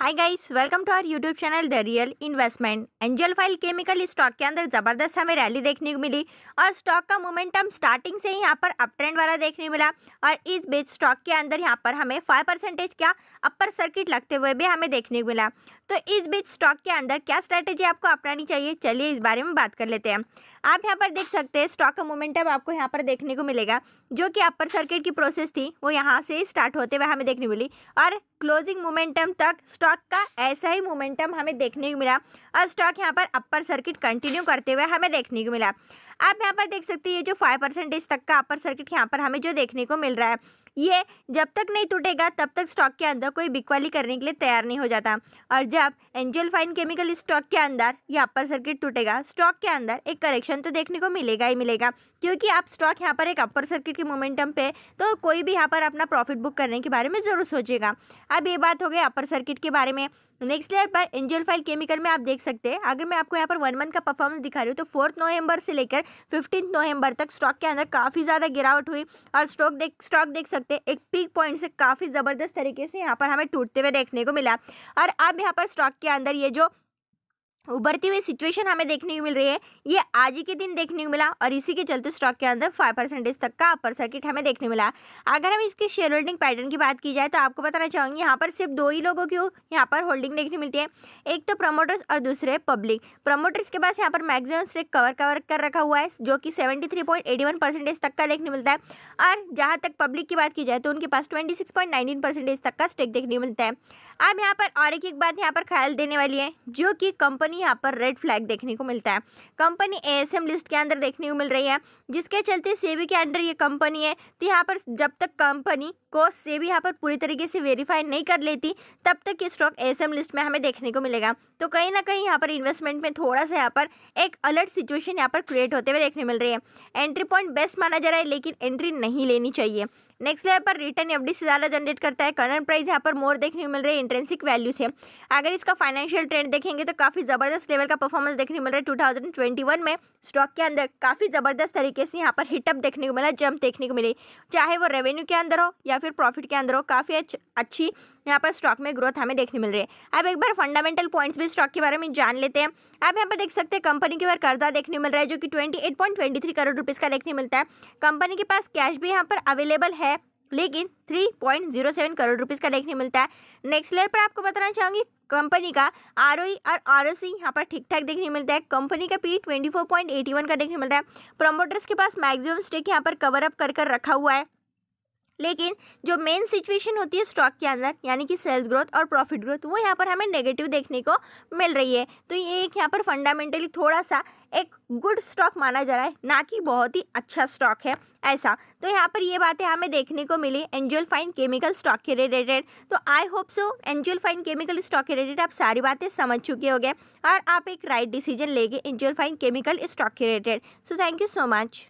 hi guys welcome to our YouTube channel the real investment angel file chemical stock के अंदर ज़बरदस्त हमें rally देखने को मिली और स्टॉक का मोमेंटम स्टार्टिंग से ही यहाँ पर अप ट्रेंड वाला देखने मिला और इस बीच स्टॉक के अंदर यहाँ पर हमें फाइव परसेंटेज का अपर सर्किट लगते हुए भी हमें देखने को मिला तो इस बीच स्टॉक के अंदर क्या स्ट्रैटेजी आपको अपनानी चाहिए चलिए इस बारे में बात कर लेते हैं आप यहाँ पर देख सकते हैं स्टॉक का मोमेंटम आपको यहाँ पर देखने को मिलेगा जो कि अपर सर्किट की प्रोसेस थी वो यहाँ से स्टार्ट होते हुए हमें देखने मिली और क्लोजिंग मोमेंटम तक स्टॉक का ऐसा ही मोमेंटम हमें देखने को मिला और स्टॉक यहाँ पर अपर सर्किट कंटिन्यू करते हुए हमें देखने को मिला आप यहाँ पर देख सकते हैं ये जो फाइव परसेंटेज तक का अपर सर्किट यहाँ पर हमें जो देखने को मिल रहा है ये जब तक नहीं टूटेगा तब तक स्टॉक के अंदर कोई बिकवाली करने के लिए तैयार नहीं हो जाता और जब एंजल फाइन केमिकल स्टॉक के अंदर ये अपर सर्किट टूटेगा स्टॉक के अंदर एक करेक्शन तो देखने को मिलेगा ही मिलेगा क्योंकि आप स्टॉक यहाँ पर एक अपर सर्किट के मोमेंटम पे तो कोई भी यहाँ पर अपना प्रॉफिट बुक करने के बारे में ज़रूर सोचेगा अब ये बात हो गई अपर सर्किट के बारे में नेक्स्ट लेयर पर एंजल फाइल केमिकल में आप देख सकते हैं अगर मैं आपको यहाँ पर वन मंथ का परफॉर्मेंस दिखा रही हूँ तो फोर्थ नवंबर से लेकर फिफ्टीथ नवंबर तक स्टॉक के अंदर काफ़ी ज़्यादा गिरावट हुई और स्टॉक देख स्टॉक देख सकते हैं एक पीक पॉइंट से काफ़ी ज़बरदस्त तरीके से यहाँ पर हमें टूटते हुए देखने को मिला और अब यहाँ पर स्टॉक के अंदर ये जो उभरती हुई सिचुएशन हमें देखने को मिल रही है ये आज ही के दिन देखने को मिला और इसी के चलते स्टॉक के अंदर फाइव परसेंटेज तक का अपर सर्किट हमें देखने मिला अगर हम इसके शेयर होल्डिंग पैटर्न की बात की जाए तो आपको बताना चाहूँगी यहाँ पर सिर्फ दो ही लोगों की यहाँ पर होल्डिंग देखने मिलती है एक तो प्रमोटर्स और दूसरे पब्लिक प्रमोटर्स के पास यहाँ पर मैक्सिमम स्टेक कवर कवर कर रखा हुआ है जो कि seventy three point eighty one percentage तक का देखने मिलता है और जहाँ तक पब्लिक की बात की जाए तो उनके पास twenty six point nineteen percentage तक का स्टेक देखने मिलता है अब यहाँ पर और एक एक बात यहाँ पर ख्याल देने वाली है जो कि कंपनी कंपनी यहाँ पर रेड फ्लैग देखने को मिलता है कंपनी एएसएम लिस्ट के अंदर देखने को मिल रही है जिसके चलते सेबी के अंडर ये कंपनी है तो यहाँ पर जब तक कंपनी को सेबी यहाँ पर पूरी तरीके से वेरीफाई नहीं कर लेती तब तक ये स्टॉक एएसएम लिस्ट में हमें देखने को मिलेगा तो कहीं ना कहीं यहाँ पर इन्वेस्टमेंट में थोड़ा सा यहाँ पर एक अलर्ट सिचुएशन यहाँ पर क्रिएट होते हुए देखने मिल रही है एंट्री पॉइंट बेस्ट माना जा रहा है लेकिन एंट्री नहीं लेनी चाहिए नेक्स्ट लेवल पर रिटर्न एफ से ज़्यादा जनरेट करता है करंट प्राइस यहाँ पर मोर तो देखने को मिल रहा है इंट्रेंसिक वैल्यू से अगर इसका फाइनेंशियल ट्रेंड देखेंगे तो काफ़ी ज़बरदस्त लेवल का परफॉर्मेंस देखने को मिल रहा है टू में स्टॉक के अंदर काफ़ी ज़बरदस्त तरीके से यहाँ पर हिटअप देखने को मिला जंप देखने को मिली चाहे वो रेवेन्यू के अंदर हो या फिर प्रॉफिट के अंदर हो काफ़ी अच्छी यहाँ पर स्टॉक में ग्रोथ हमें देखने मिल रही है अब एक बार फंडामेंटल पॉइंट्स भी स्टॉक के बारे में जान लेते हैं आप यहाँ पर देख सकते हैं कंपनी के बार कर्जा देखने मिल रहा है जो कि ट्वेंटी करोड़ रुपीज़ का देखने मिलता है कंपनी के पास कैश भी यहाँ पर अवेलेबल है लेकिन 3.07 करोड़ रुपीस का देखने मिलता है नेक्स्ट लेयर पर आपको बताना चाहूँगी कंपनी का आर e और आर ओसी e यहाँ पर ठीक ठाक देखने मिलता है कंपनी का पी 24.81 e का देखने मिल रहा है प्रोमोटर्स के पास मैक्सिमम स्टेक यहाँ पर कवर अप कर कर रखा हुआ है लेकिन जो मेन सिचुएशन होती है स्टॉक के अंदर यानी कि सेल्स ग्रोथ और प्रॉफिट ग्रोथ वो यहाँ पर हमें नेगेटिव देखने को मिल रही है तो ये एक यहाँ पर फंडामेंटली थोड़ा सा एक गुड स्टॉक माना जा रहा है ना कि बहुत ही अच्छा स्टॉक है ऐसा तो यहाँ पर ये बातें हमें देखने को मिली एंजुअल फाइन केमिकल स्टॉक के रिलेटेड तो I hope so annual fine chemical stock के रिलेटेड आप सारी बातें समझ चुके हो और आप एक राइट डिसीजन लेंगे एंजुअल फाइन केमिकल स्टॉक के related so thank you so much